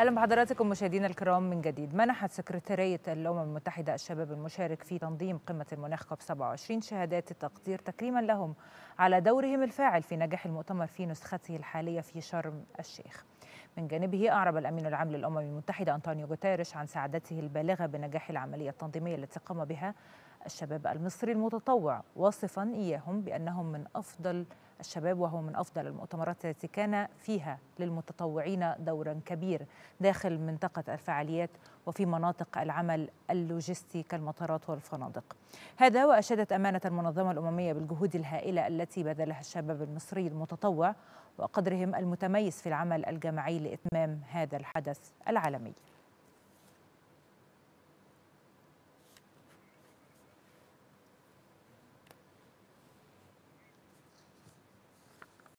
اهلا بحضراتكم مشاهدينا الكرام من جديد منحت سكرتاريه الامم المتحده الشباب المشارك في تنظيم قمه المناخ كوب 27 شهادات التقدير تكريما لهم على دورهم الفاعل في نجاح المؤتمر في نسخته الحاليه في شرم الشيخ. من جانبه أعرب الأمين العام للأمم المتحدة أنطونيو غوتيريش عن سعادته البالغة بنجاح العملية التنظيمية التي قام بها الشباب المصري المتطوع واصفا إياهم بأنهم من أفضل الشباب وهو من أفضل المؤتمرات التي كان فيها للمتطوعين دورا كبير داخل منطقة الفعاليات وفي مناطق العمل اللوجستي كالمطارات والفنادق هذا وأشادت أمانة المنظمة الأممية بالجهود الهائلة التي بذلها الشباب المصري المتطوع وقدرهم المتميز في العمل الجماعي لإتمام هذا الحدث العالمي